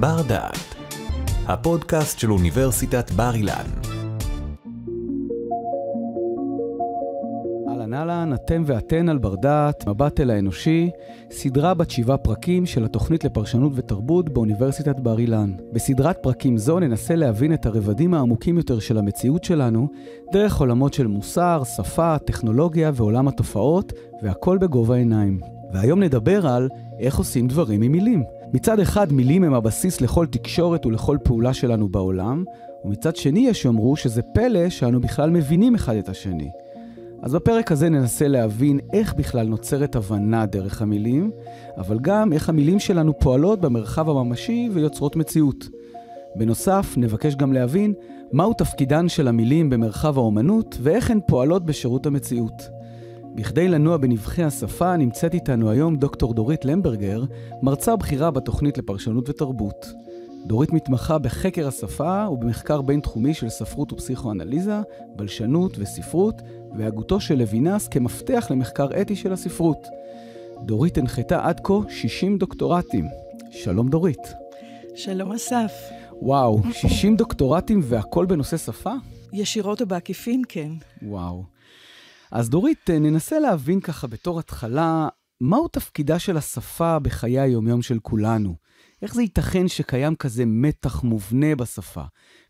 בר דעת, הפודקאסט של אוניברסיטת בר אילן. אהלן אהלן, אתם ואתן על בר דעת, מבט אל האנושי, סדרה בת שבעה פרקים של התוכנית לפרשנות ותרבות באוניברסיטת בר אילן. בסדרת פרקים זו ננסה להבין את הרבדים העמוקים יותר של המציאות שלנו, דרך עולמות של מוסר, שפה, טכנולוגיה ועולם התופעות, והכל בגובה העיניים. והיום נדבר על איך עושים דברים עם מילים. מצד אחד מילים הם הבסיס לכל תקשורת ולכל פעולה שלנו בעולם, ומצד שני יש שיאמרו שזה פלא שאנו בכלל מבינים אחד את השני. אז בפרק הזה ננסה להבין איך בכלל נוצרת הבנה דרך המילים, אבל גם איך המילים שלנו פועלות במרחב הממשי ויוצרות מציאות. בנוסף, נבקש גם להבין מהו תפקידן של המילים במרחב האומנות ואיך הן פועלות בשירות המציאות. בכדי לנוע בנבחי השפה נמצאת איתנו היום דוקטור דורית למברגר, מרצה בכירה בתוכנית לפרשנות ותרבות. דורית מתמחה בחקר השפה ובמחקר בינתחומי של ספרות ופסיכואנליזה, בלשנות וספרות, והגותו של לוינס כמפתח למחקר אתי של הספרות. דורית הנחתה עד כה 60 דוקטורטים. שלום דורית. שלום אסף. וואו, 60 דוקטורטים והכל בנושא שפה? ישירות או בעקיפין, כן. וואו. אז דורית, אה, ננסה להבין ככה בתור התחלה, מהו תפקידה של השפה בחיי היומיום של כולנו? איך זה ייתכן שקיים כזה מתח מובנה בשפה?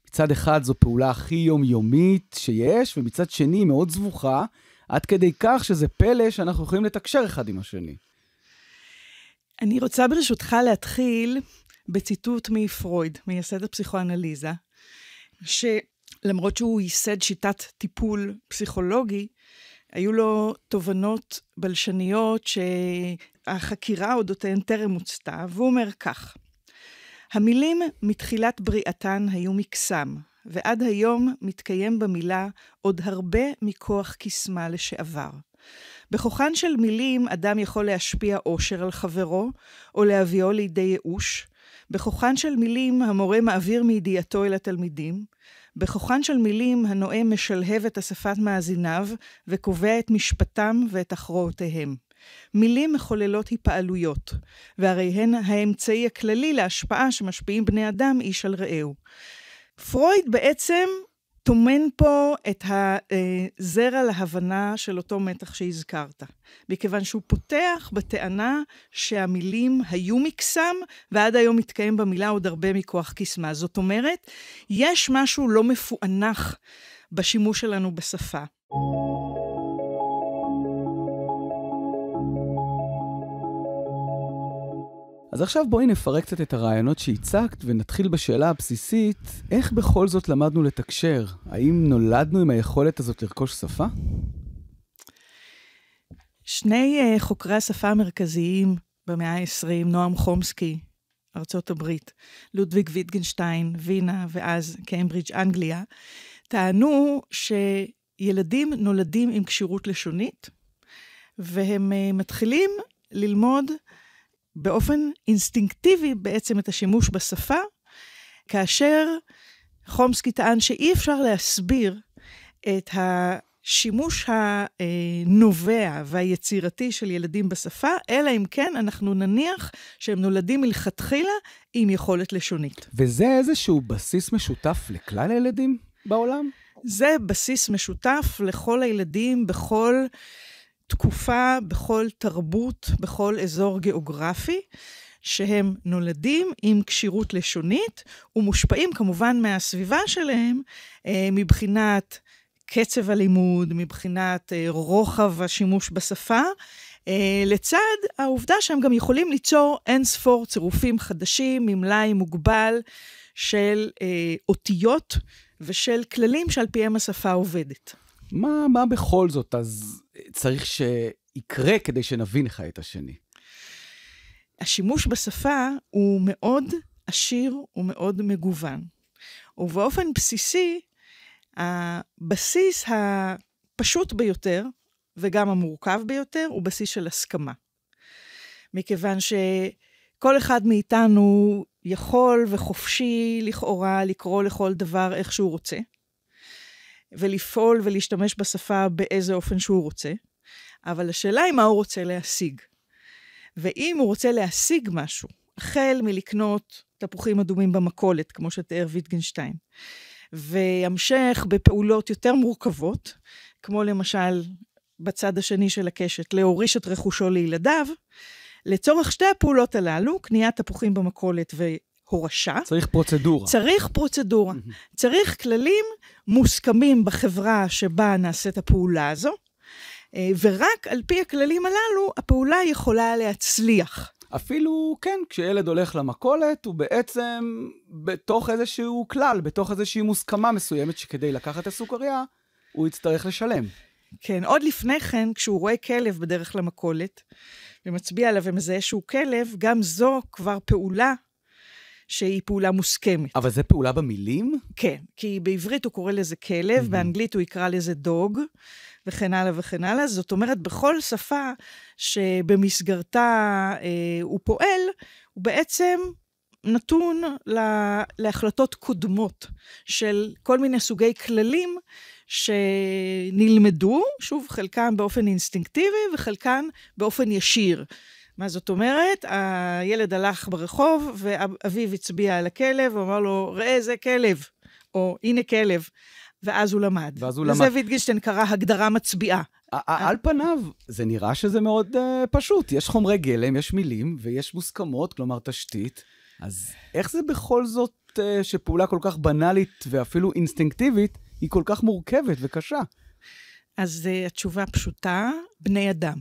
מצד אחד זו פעולה הכי יומיומית שיש, ומצד שני מאוד זבוכה, עד כדי כך שזה פלא שאנחנו יכולים לתקשר אחד עם השני. אני רוצה ברשותך להתחיל בציטוט מפרויד, מייסד הפסיכואנליזה, ש... למרות שהוא ייסד שיטת טיפול פסיכולוגי, היו לו תובנות בלשניות שהחקירה אודותיהן טרם מוצתה, והוא אומר כך: המילים מתחילת בריאתן היו מקסם, ועד היום מתקיים במילה עוד הרבה מכוח קסמה לשעבר. בכוחן של מילים אדם יכול להשפיע אושר על חברו, או להביאו לידי ייאוש. בכוחן של מילים המורה מעביר מידיעתו אל התלמידים. בכוחן של מילים הנואם משלהב את אספת מאזיניו וקובע את משפטם ואת הכרעותיהם. מילים מחוללות היפעלויות, והרי הן האמצעי הכללי להשפעה שמשפיעים בני אדם איש על רעהו. פרויד בעצם טומן פה את הזרע אה, להבנה של אותו מתח שהזכרת, מכיוון שהוא פותח בטענה שהמילים היו מקסם, ועד היום מתקיים במילה עוד הרבה מכוח קסמה. זאת אומרת, יש משהו לא מפוענח בשימוש שלנו בשפה. אז עכשיו בואי נפרק קצת את הרעיונות שהצגת ונתחיל בשאלה הבסיסית, איך בכל זאת למדנו לתקשר? האם נולדנו עם היכולת הזאת לרכוש שפה? שני uh, חוקרי השפה המרכזיים במאה ה-20, נועם חומסקי, ארצות הברית, לודוויג ויטגנשטיין, וינה ואז קיימברידג' אנגליה, טענו שילדים נולדים עם כשירות לשונית, והם uh, מתחילים ללמוד באופן אינסטינקטיבי בעצם את השימוש בשפה, כאשר חומסקי טען שאי אפשר להסביר את השימוש הנובע והיצירתי של ילדים בשפה, אלא אם כן אנחנו נניח שהם נולדים מלכתחילה עם יכולת לשונית. וזה איזשהו בסיס משותף לכלל הילדים בעולם? זה בסיס משותף לכל הילדים בכל... תקופה, בכל תרבות, בכל אזור גיאוגרפי, שהם נולדים עם כשירות לשונית ומושפעים כמובן מהסביבה שלהם אה, מבחינת קצב הלימוד, מבחינת אה, רוחב השימוש בשפה, אה, לצד העובדה שהם גם יכולים ליצור אין ספור צירופים חדשים, ממלאי מוגבל של אותיות ושל כללים שעל פיהם השפה עובדת. מה, מה בכל זאת אז אה, צריך שיקרה כדי שנבין אחד את השני? השימוש בשפה הוא מאוד עשיר ומאוד מגוון. ובאופן בסיסי, הבסיס הפשוט ביותר, וגם המורכב ביותר, הוא בסיס של הסכמה. מכיוון שכל אחד מאיתנו יכול וחופשי לכאורה לקרוא לכל דבר איך שהוא רוצה. ולפעול ולהשתמש בשפה באיזה אופן שהוא רוצה, אבל השאלה היא מה הוא רוצה להשיג. ואם הוא רוצה להשיג משהו, החל מלקנות תפוחים אדומים במכולת, כמו שתיאר ויטגנשטיין, וימשך בפעולות יותר מורכבות, כמו למשל בצד השני של הקשת, להוריש את רכושו לילדיו, לצורך שתי הפעולות הללו, קניית תפוחים במכולת הורשה. צריך פרוצדורה. צריך פרוצדורה. צריך כללים מוסכמים בחברה שבה נעשית הפעולה הזו, אה, ורק על פי הכללים הללו הפעולה יכולה להצליח. אפילו, כן, כשילד הולך למכולת, הוא בעצם בתוך איזשהו כלל, בתוך איזושהי מוסכמה מסוימת, שכדי לקחת את הסוכריה, הוא יצטרך לשלם. כן, עוד לפני כן, כשהוא רואה כלב בדרך למכולת, ומצביע עליו ומזהה שהוא כלב, גם זו כבר פעולה שהיא פעולה מוסכמת. אבל זה פעולה במילים? כן, כי בעברית הוא קורא לזה כלב, mm-hmm. באנגלית הוא יקרא לזה דוג, וכן הלאה וכן הלאה. זאת אומרת, בכל שפה שבמסגרתה אה, הוא פועל, הוא בעצם נתון לה, להחלטות קודמות של כל מיני סוגי כללים שנלמדו, שוב, חלקם באופן אינסטינקטיבי וחלקם באופן ישיר. מה זאת אומרת? הילד הלך ברחוב, ואביו הצביע על הכלב, ואמר לו, ראה, זה כלב, או הנה כלב. ואז הוא למד. ואז הוא למד. לזה ויטגינשטיין קרא הגדרה מצביעה. על פניו, זה נראה שזה מאוד uh, פשוט. יש חומרי גלם, יש מילים, ויש מוסכמות, כלומר תשתית. אז איך זה בכל זאת uh, שפעולה כל כך בנאלית ואפילו אינסטינקטיבית, היא כל כך מורכבת וקשה? אז uh, התשובה פשוטה, בני אדם.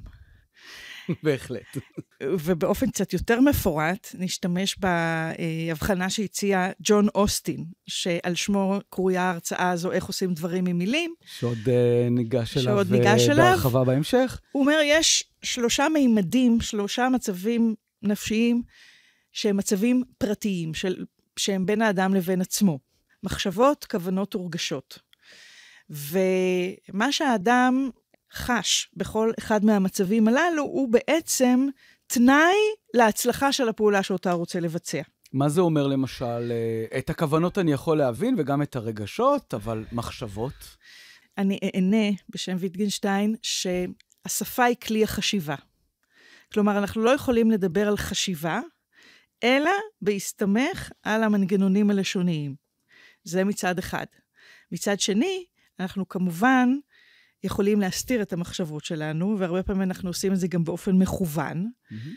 בהחלט. ובאופן קצת יותר מפורט, נשתמש בהבחנה שהציע ג'ון אוסטין, שעל שמו קרויה ההרצאה הזו, איך עושים דברים עם מילים. שעוד uh, ניגש אליו שעוד אה, ניגש אליו, בהמשך. הוא אומר, יש שלושה מימדים, שלושה מצבים נפשיים, שהם מצבים פרטיים, של, שהם בין האדם לבין עצמו. מחשבות, כוונות ורגשות. ומה שהאדם חש בכל אחד מהמצבים הללו, הוא בעצם תנאי להצלחה של הפעולה שאותה הוא רוצה לבצע. מה זה אומר למשל? אה, את הכוונות אני יכול להבין וגם את הרגשות, אבל מחשבות? אני אענה בשם ויטגנשטיין שהשפה היא כלי החשיבה. כלומר, אנחנו לא יכולים לדבר על חשיבה, אלא בהסתמך על המנגנונים הלשוניים. זה מצד אחד. מצד שני, אנחנו כמובן יכולים להסתיר את המחשבות שלנו, והרבה פעמים אנחנו עושים את זה גם באופן מכוון. Mm-hmm.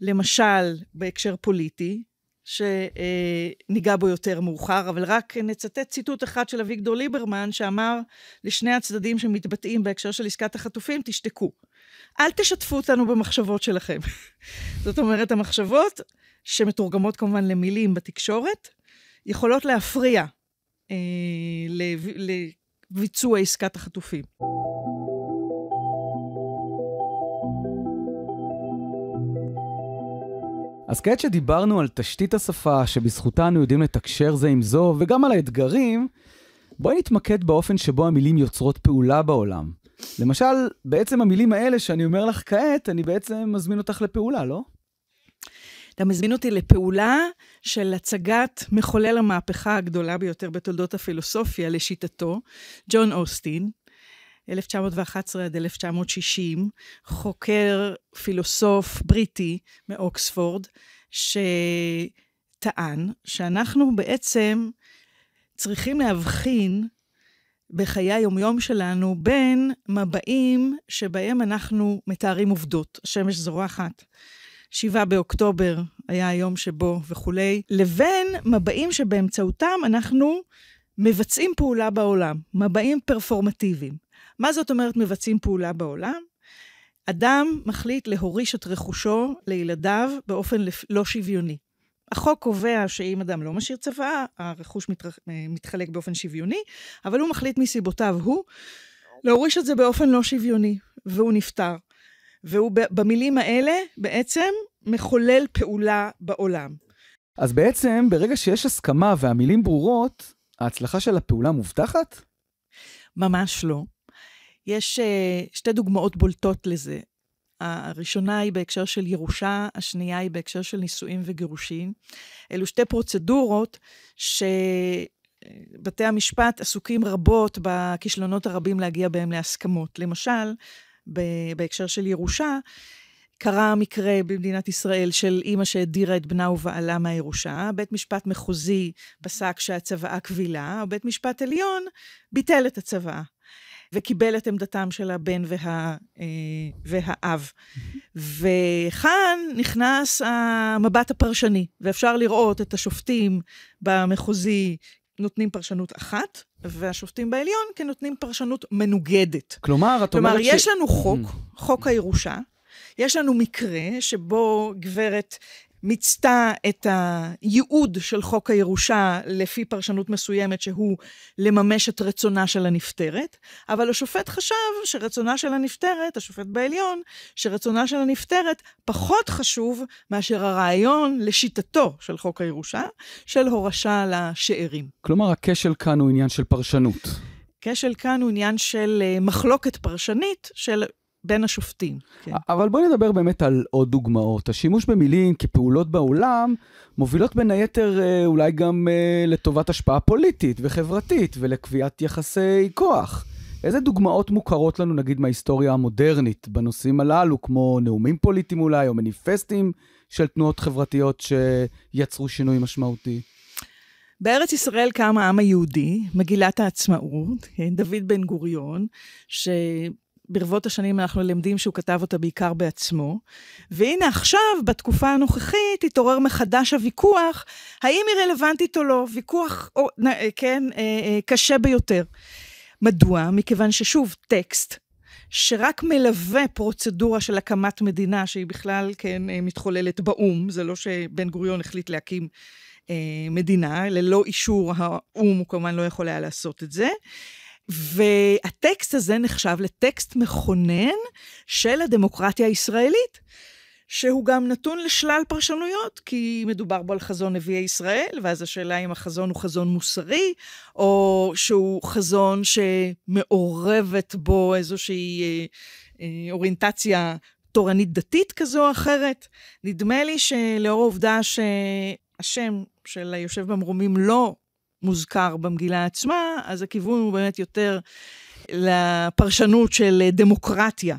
למשל, בהקשר פוליטי, שניגע בו יותר מאוחר, אבל רק נצטט ציטוט אחד של אביגדור ליברמן, שאמר לשני הצדדים שמתבטאים בהקשר של עסקת החטופים, תשתקו. אל תשתפו אותנו במחשבות שלכם. זאת אומרת, המחשבות, שמתורגמות כמובן למילים בתקשורת, יכולות להפריע אה, ביצוע עסקת החטופים. אז כעת שדיברנו על תשתית השפה, שבזכותה אנו יודעים לתקשר זה עם זו, וגם על האתגרים, בואי נתמקד באופן שבו המילים יוצרות פעולה בעולם. למשל, בעצם המילים האלה שאני אומר לך כעת, אני בעצם מזמין אותך לפעולה, לא? אתה מזמין אותי לפעולה של הצגת מחולל המהפכה הגדולה ביותר בתולדות הפילוסופיה, לשיטתו, ג'ון אוסטין, 1911 עד 1960, חוקר, פילוסוף בריטי מאוקספורד, שטען שאנחנו בעצם צריכים להבחין בחיי היומיום שלנו בין מבעים שבהם אנחנו מתארים עובדות, השמש זורחת, 7 באוקטובר היה היום שבו וכולי, לבין מבעים שבאמצעותם אנחנו מבצעים פעולה בעולם, מבעים פרפורמטיביים. מה זאת אומרת מבצעים פעולה בעולם? אדם מחליט להוריש את רכושו לילדיו באופן לא שוויוני. החוק קובע שאם אדם לא משאיר צוואה, הרכוש אה, מתחלק באופן שוויוני, אבל הוא מחליט מסיבותיו הוא להוריש את זה באופן לא שוויוני, והוא נפטר. והוא במילים האלה בעצם מחולל פעולה בעולם. אז בעצם, ברגע שיש הסכמה והמילים ברורות, ההצלחה של הפעולה מובטחת? ממש לא. יש אה, שתי דוגמאות בולטות לזה. הראשונה היא בהקשר של ירושה, השנייה היא בהקשר של נישואים וגירושים. אלו שתי פרוצדורות שבתי המשפט עסוקים רבות בכישלונות הרבים להגיע בהם להסכמות. למשל, בהקשר של ירושה, קרה מקרה במדינת ישראל של אימא שהדירה את בנה ובעלה מהירושה, בית משפט מחוזי פסק שהצוואה קבילה, ובית משפט עליון ביטל את הצוואה. וקיבל את עמדתם של הבן וה, אה, והאב. וכאן נכנס המבט הפרשני, ואפשר לראות את השופטים במחוזי נותנים פרשנות אחת, והשופטים בעליון כנותנים פרשנות מנוגדת. כלומר, את אומרת ש... כלומר, יש לנו חוק, mm. חוק הירושה, יש לנו מקרה שבו גברת מיצתה את הייעוד של חוק הירושה לפי פרשנות מסוימת שהוא לממש את רצונה של הנפטרת, אבל השופט חשב שרצונה של הנפטרת, השופט בעליון, שרצונה של הנפטרת פחות חשוב מאשר הרעיון לשיטתו של חוק הירושה, של הורשה לשאירים. כלומר, הכשל כאן הוא עניין של פרשנות. כשל כאן הוא עניין של אה, מחלוקת פרשנית של בין השופטים. כן. אבל בואי נדבר באמת על עוד דוגמאות. השימוש במילים כפעולות בעולם מובילות בין היתר אה, אולי גם אה, לטובת השפעה פוליטית וחברתית ולקביעת יחסי כוח. איזה דוגמאות מוכרות לנו נגיד מההיסטוריה המודרנית בנושאים הללו, כמו נאומים פוליטיים אולי, או מניפסטים של תנועות חברתיות שיצרו שינוי משמעותי? בארץ ישראל קם העם היהודי, מגילת העצמאות, כן? דוד בן גוריון, ש... ברבות השנים אנחנו למדים שהוא כתב אותה בעיקר בעצמו. והנה עכשיו, בתקופה הנוכחית, התעורר מחדש הוויכוח, האם היא רלוונטית או לא, ויכוח, או, אה, כן, אה, אה, קשה ביותר. מדוע? מכיוון ששוב, טקסט שרק מלווה פרוצדורה של הקמת מדינה, שהיא בכלל, כן, מתחוללת באו"ם, זה לא שבן גוריון החליט להקים אה, מדינה, ללא אישור האו"ם הוא כמובן לא יכול היה לעשות את זה. והטקסט הזה נחשב לטקסט מכונן של הדמוקרטיה הישראלית, שהוא גם נתון לשלל פרשנויות, כי מדובר בו על חזון נביאי ישראל, ואז השאלה אם החזון הוא חזון מוסרי, או שהוא חזון שמעורבת בו איזושהי אה, אה, אוריינטציה תורנית דתית כזו או אחרת. נדמה לי שלאור העובדה שהשם של היושב במרומים לא מוזכר במגילה עצמה, אז הכיוון הוא באמת יותר לפרשנות של דמוקרטיה,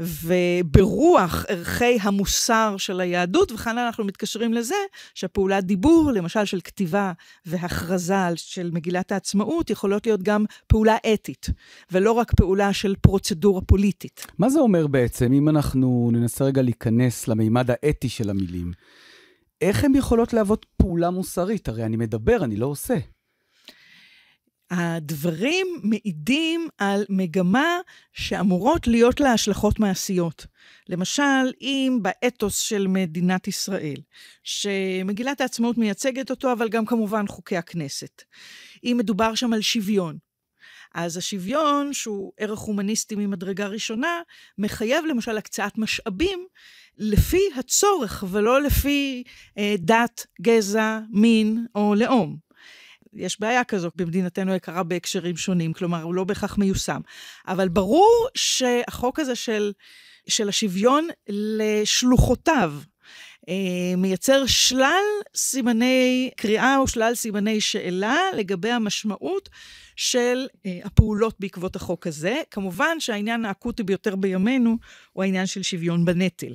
וברוח ערכי המוסר של היהדות, וכאן אנחנו מתקשרים לזה שהפעולת דיבור, למשל של כתיבה והכרזה של מגילת העצמאות, יכולות להיות גם פעולה אתית, ולא רק פעולה של פרוצדורה פוליטית. מה זה אומר בעצם, אם אנחנו ננסה רגע להיכנס למימד האתי של המילים? איך הן יכולות להוות פעולה מוסרית? הרי אני מדבר, אני לא עושה. הדברים מעידים על מגמה שאמורות להיות לה השלכות מעשיות. למשל, אם באתוס של מדינת ישראל, שמגילת העצמאות מייצגת אותו, אבל גם כמובן חוקי הכנסת, אם מדובר שם על שוויון, אז השוויון, שהוא ערך הומניסטי ממדרגה ראשונה, מחייב למשל הקצאת משאבים לפי הצורך ולא לפי אה, דת, גזע, מין או לאום. יש בעיה כזו במדינתנו היקרה בהקשרים שונים, כלומר, הוא לא בהכרח מיושם. אבל ברור שהחוק הזה של, של השוויון לשלוחותיו, אה, מייצר שלל סימני קריאה או שלל סימני שאלה לגבי המשמעות של אה, הפעולות בעקבות החוק הזה. כמובן שהעניין האקוטי ביותר בימינו הוא העניין של שוויון בנטל.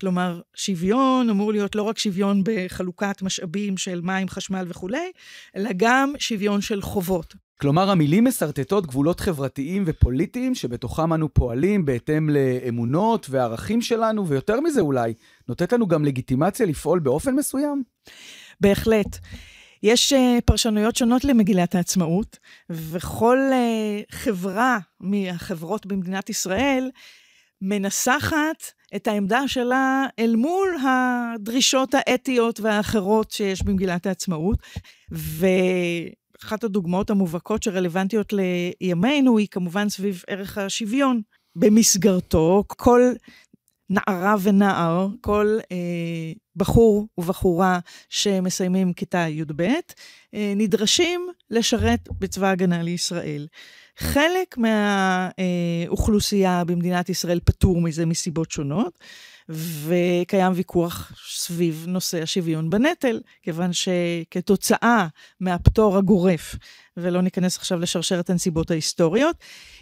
כלומר, שוויון אמור להיות לא רק שוויון בחלוקת משאבים של מים, חשמל וכולי, אלא גם שוויון של חובות. כלומר, המילים משרטטות גבולות חברתיים ופוליטיים שבתוכם אנו פועלים בהתאם לאמונות וערכים שלנו, ויותר מזה אולי, נותנת לנו גם לגיטימציה לפעול באופן מסוים? בהחלט. יש אה, פרשנויות שונות למגילת העצמאות, וכל אה, חברה מהחברות במדינת ישראל מנסחת את העמדה שלה אל מול הדרישות האתיות והאחרות שיש במגילת העצמאות. ואחת הדוגמאות המובהקות שרלוונטיות לימינו היא כמובן סביב ערך השוויון. במסגרתו כל נערה ונער, כל אה, בחור ובחורה שמסיימים כיתה י"ב, אה, נדרשים לשרת בצבא ההגנה לישראל. חלק מהאוכלוסייה אה, במדינת ישראל פטור מזה מסיבות שונות, וקיים ויכוח סביב נושא השוויון בנטל, כיוון שכתוצאה מהפטור הגורף, ולא ניכנס עכשיו לשרשרת הנסיבות ההיסטוריות,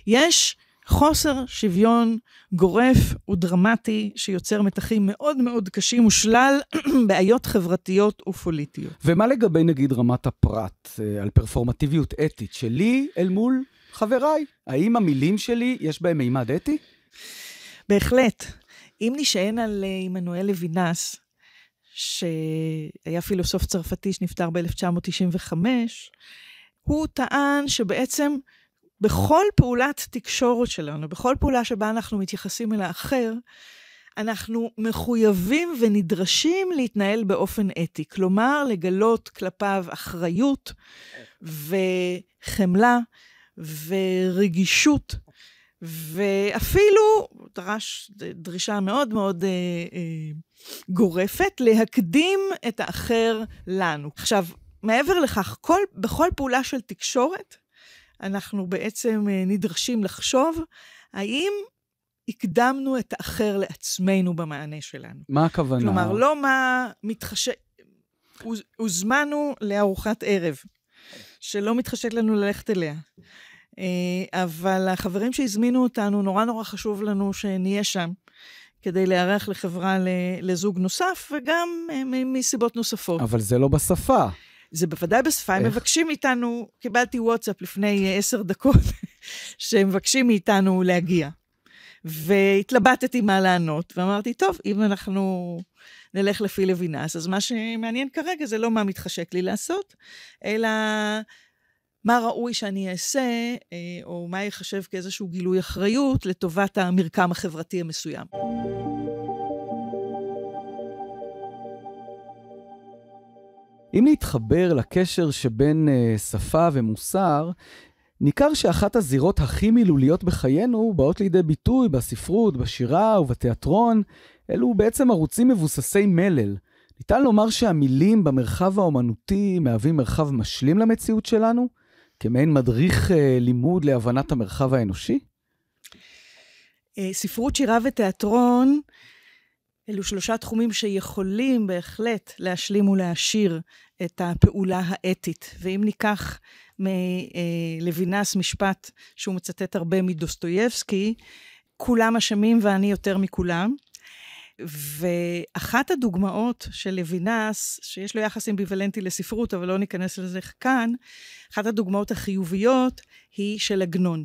יש חוסר שוויון גורף ודרמטי שיוצר מתחים מאוד מאוד קשים ושלל בעיות חברתיות ופוליטיות. ומה לגבי נגיד רמת הפרט אה, על פרפורמטיביות אתית שלי אל מול חבריי? האם המילים שלי יש בהם מימד אתי? בהחלט. אם נשען על אה, עמנואל לוינס, שהיה פילוסוף צרפתי שנפטר ב-1995, הוא טען שבעצם בכל פעולת תקשורת שלנו, בכל פעולה שבה אנחנו מתייחסים אל האחר, אנחנו מחויבים ונדרשים להתנהל באופן אתי, כלומר לגלות כלפיו אחריות וחמלה ורגישות, ואפילו, דרש דרישה מאוד מאוד אה, אה, גורפת, להקדים את האחר לנו. עכשיו, מעבר לכך, כל, בכל פעולה של תקשורת, אנחנו בעצם אה, נדרשים לחשוב האם הקדמנו את האחר לעצמנו במענה שלנו. מה הכוונה? כלומר, לא מה מתחשב... הוזמנו לארוחת ערב, שלא מתחשק לנו ללכת אליה. אה, אבל החברים שהזמינו אותנו, נורא נורא חשוב לנו שנהיה שם. כדי לארח לחברה לזוג נוסף, וגם אה, מסיבות נוספות. אבל זה לא בשפה. זה בוודאי בשפה, איך? הם מבקשים מאיתנו, קיבלתי וואטסאפ לפני אה, עשר דקות, שהם מבקשים מאיתנו להגיע. והתלבטתי מה לענות, ואמרתי, טוב, אם אנחנו נלך לפי לוינס, אז מה שמעניין כרגע זה לא מה מתחשק לי לעשות, אלא מה ראוי שאני אעשה, אה, או מה ייחשב כאיזשהו גילוי אחריות לטובת המרקם החברתי המסוים. אם נתחבר לקשר שבין uh, שפה ומוסר, ניכר שאחת הזירות הכי מילוליות בחיינו באות לידי ביטוי בספרות, בשירה ובתיאטרון. אלו בעצם ערוצים מבוססי מלל. ניתן לומר שהמילים במרחב האומנותי מהווים מרחב משלים למציאות שלנו, כמעין מדריך uh, לימוד להבנת המרחב האנושי? אה, ספרות שירה ותיאטרון אלו שלושה תחומים שיכולים בהחלט להשלים ולהעשיר את הפעולה האתית. ואם ניקח מלוינס אה, משפט שהוא מצטט הרבה מדוסטויבסקי, כולם אשמים ואני יותר מכולם. ואחת הדוגמאות של לוינס, שיש לו יחס אמביוולנטי לספרות, אבל לא ניכנס לזה כאן, אחת הדוגמאות החיוביות היא של עגנון.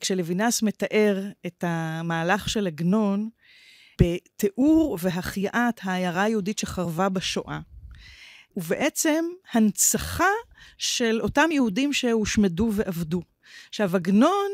כשלוינס מתאר את המהלך של עגנון, בתיאור והחייאת העיירה היהודית שחרבה בשואה. ובעצם הנצחה של אותם יהודים שהושמדו ועבדו. עכשיו, עגנון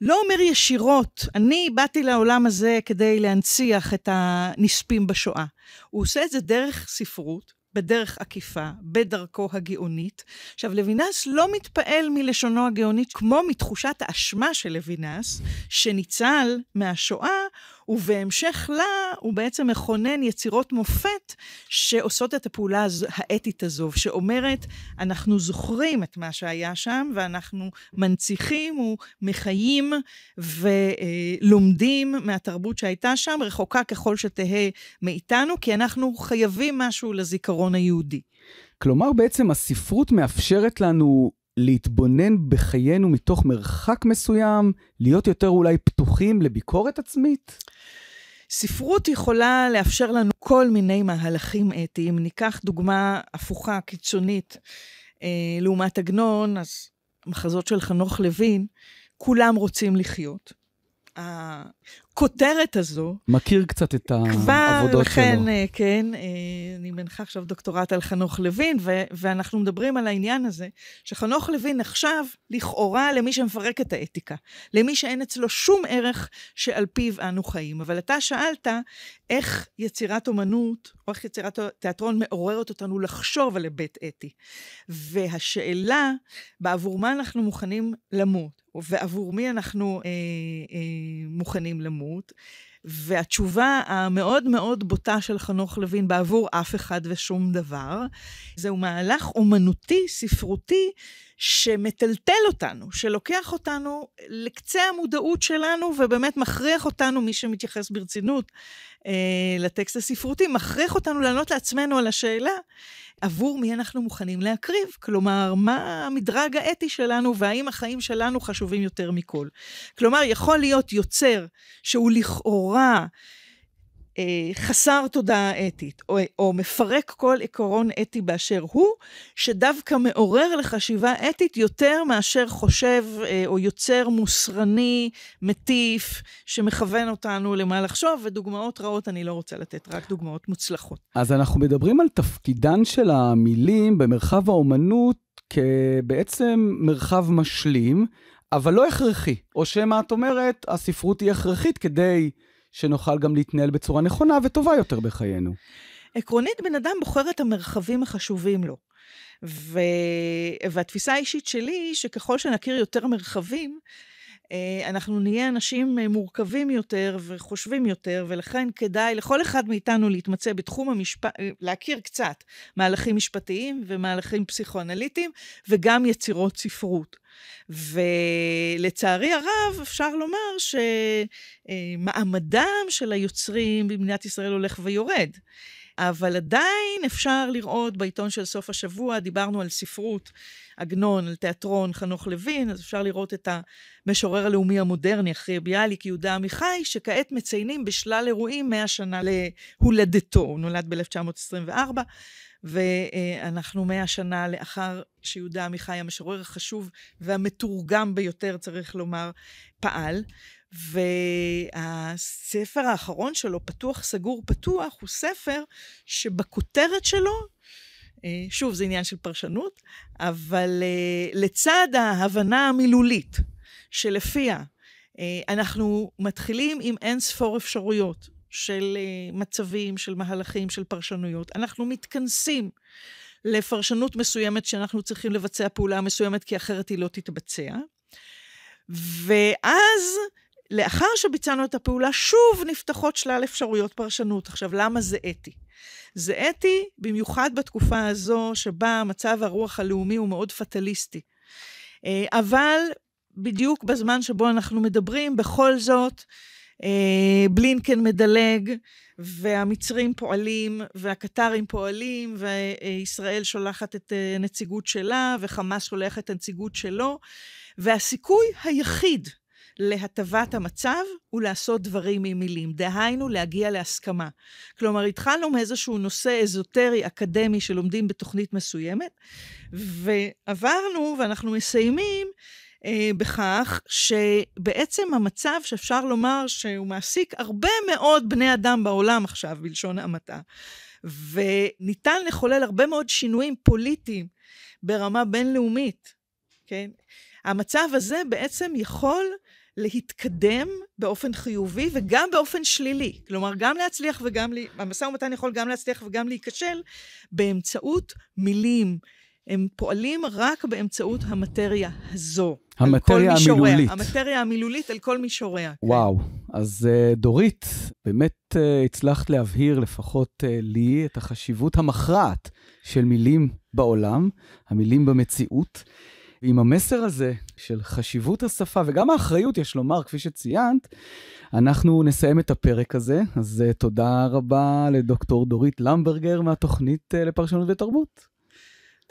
לא אומר ישירות, אני באתי לעולם הזה כדי להנציח את הנספים בשואה. הוא עושה את זה דרך ספרות, בדרך עקיפה, בדרכו הגאונית. עכשיו, לוינס לא מתפעל מלשונו הגאונית, כמו מתחושת האשמה של לוינס, שניצל מהשואה, ובהמשך לה הוא בעצם מכונן יצירות מופת שעושות את הפעולה הזו, האתית הזו, שאומרת, אנחנו זוכרים את מה שהיה שם, ואנחנו מנציחים ומחיים ולומדים מהתרבות שהייתה שם, רחוקה ככל שתהא מאיתנו, כי אנחנו חייבים משהו לזיכרון היהודי. כלומר, בעצם הספרות מאפשרת לנו להתבונן בחיינו מתוך מרחק מסוים, להיות יותר אולי פתוחים לביקורת עצמית? ספרות יכולה לאפשר לנו כל מיני מהלכים אתיים. ניקח דוגמה הפוכה, קיצונית, אה, לעומת עגנון, אז מחזות של חנוך לוין, כולם רוצים לחיות. הכותרת הזו... מכיר קצת את העבודות שלו. כבר לכן, אה, כן, אה, אני מנחה עכשיו דוקטורט על חנוך לוין, ו- ואנחנו מדברים על העניין הזה, שחנוך לוין נחשב לכאורה למי שמפרק את האתיקה, למי שאין אצלו שום ערך שעל פיו אנו חיים. אבל אתה שאלת איך יצירת אומנות, או איך יצירת תיאטרון מעוררת אותנו לחשוב על היבט אתי. והשאלה, בעבור מה אנחנו מוכנים למות, ועבור מי אנחנו אה, אה, מוכנים למות, משמעות, והתשובה המאוד מאוד בוטה של חנוך לוין בעבור אף אחד ושום דבר, זהו מהלך אומנותי, ספרותי, שמטלטל אותנו, שלוקח אותנו לקצה המודעות שלנו ובאמת מכריח אותנו, מי שמתייחס ברצינות, אה, לטקסט הספרותי, מכריח אותנו לענות לעצמנו על השאלה עבור מי אנחנו מוכנים להקריב. כלומר, מה המדרג האתי שלנו והאם החיים שלנו חשובים יותר מכל. כלומר, יכול להיות יוצר שהוא לכאורה... אה, חסר תודעה אתית, או, או מפרק כל עיקרון אתי באשר הוא, שדווקא מעורר לחשיבה אתית יותר מאשר חושב אה, או יוצר מוסרני, מטיף, שמכוון אותנו למה לחשוב, ודוגמאות רעות אני לא רוצה לתת, רק דוגמאות מוצלחות. אז אנחנו מדברים על תפקידן של המילים במרחב האומנות כבעצם מרחב משלים, אבל לא הכרחי, או שמא את אומרת, הספרות היא הכרחית כדי... שנוכל גם להתנהל בצורה נכונה וטובה יותר בחיינו. עקרונית, בן אדם בוחר את המרחבים החשובים לו. ו... והתפיסה האישית שלי היא שככל שנכיר יותר מרחבים, אה, אנחנו נהיה אנשים אה, מורכבים יותר וחושבים יותר, ולכן כדאי לכל אחד מאיתנו להתמצא בתחום המשפט, אה, להכיר קצת מהלכים משפטיים ומהלכים פסיכואנליטיים, וגם יצירות ספרות. ולצערי הרב, אפשר לומר שמעמדם של היוצרים במדינת ישראל הולך ויורד. אבל עדיין אפשר לראות בעיתון של סוף השבוע, דיברנו על ספרות, עגנון, על תיאטרון, חנוך לוין, אז אפשר לראות את המשורר הלאומי המודרני אחרי ביאליק, יהודה עמיחי, שכעת מציינים בשלל אירועים 100 שנה להולדתו, הוא נולד ב-1924. ואנחנו מאה שנה לאחר שיהודה עמיחי, המשורר החשוב והמתורגם ביותר, צריך לומר, פעל. והספר האחרון שלו, פתוח סגור פתוח, הוא ספר שבכותרת שלו, אה, שוב, זה עניין של פרשנות, אבל אה, לצד ההבנה המילולית שלפיה אה, אנחנו מתחילים עם אין ספור אפשרויות, של אה, מצבים, של מהלכים, של פרשנויות. אנחנו מתכנסים לפרשנות מסוימת שאנחנו צריכים לבצע פעולה מסוימת, כי אחרת היא לא תתבצע. ואז, לאחר שביצענו את הפעולה, שוב נפתחות שלל אפשרויות פרשנות. עכשיו, למה זה אתי? זה אתי במיוחד בתקופה הזו, שבה מצב הרוח הלאומי הוא מאוד פטליסטי. אה, אבל בדיוק בזמן שבו אנחנו מדברים, בכל זאת, אה, בלינקן מדלג, והמצרים פועלים, והקטרים פועלים, וישראל שולחת את אה, נציגות שלה, וחמאס שולח את הנציגות שלו, והסיכוי היחיד להטבת המצב לעשות דברים עם מילים. דהיינו, להגיע להסכמה. כלומר, התחלנו מאיזשהו נושא אזוטרי אקדמי שלומדים בתוכנית מסוימת, ועברנו, ואנחנו מסיימים אה, בכך שבעצם המצב שאפשר לומר שהוא מעסיק הרבה מאוד בני אדם בעולם עכשיו, בלשון המעטה, וניתן לחולל הרבה מאוד שינויים פוליטיים ברמה בינלאומית, כן? המצב הזה בעצם יכול להתקדם באופן חיובי וגם באופן שלילי. כלומר, גם להצליח וגם... המשא ומתן יכול גם להצליח וגם להיכשל באמצעות מילים, הם פועלים רק באמצעות המטריה הזו. המטריה המילולית. המטריה המילולית על כל מישוריה. כן. וואו. כן. אז אה, דורית, באמת אה, הצלחת להבהיר לפחות אה, לי את החשיבות המכרעת של מילים בעולם, המילים במציאות. עם המסר הזה של חשיבות השפה, וגם האחריות, יש לומר, כפי שציינת, אנחנו נסיים את הפרק הזה. אז תודה רבה לדוקטור דורית למברגר מהתוכנית לפרשנות ותרבות.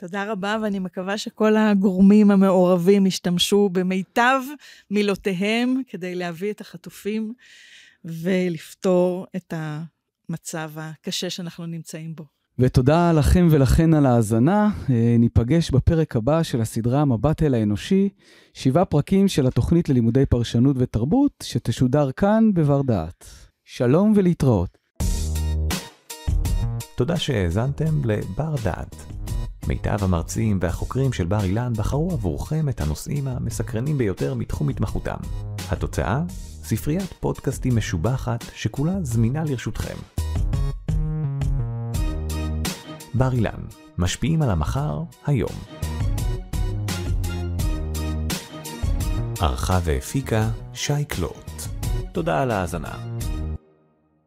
תודה רבה, ואני מקווה שכל הגורמים המעורבים ישתמשו במיטב מילותיהם כדי להביא את החטופים ולפתור את המצב הקשה שאנחנו נמצאים בו. ותודה לכם ולכן על ההאזנה. אה, ניפגש בפרק הבא של הסדרה מבט אל האנושי, שבעה פרקים של התוכנית ללימודי פרשנות ותרבות, שתשודר כאן בבר דעת. שלום ולהתראות. תודה שהאזנתם לבר דעת. מיטב המרצים והחוקרים של בר אילן בחרו עבורכם את הנושאים המסקרנים ביותר מתחום התמחותם. התוצאה? ספריית פודקאסטים משובחת שכולה זמינה לרשותכם. בר אילן, משפיעים על המחר, היום. ערכה והפיקה שי קלוט. תודה על ההאזנה.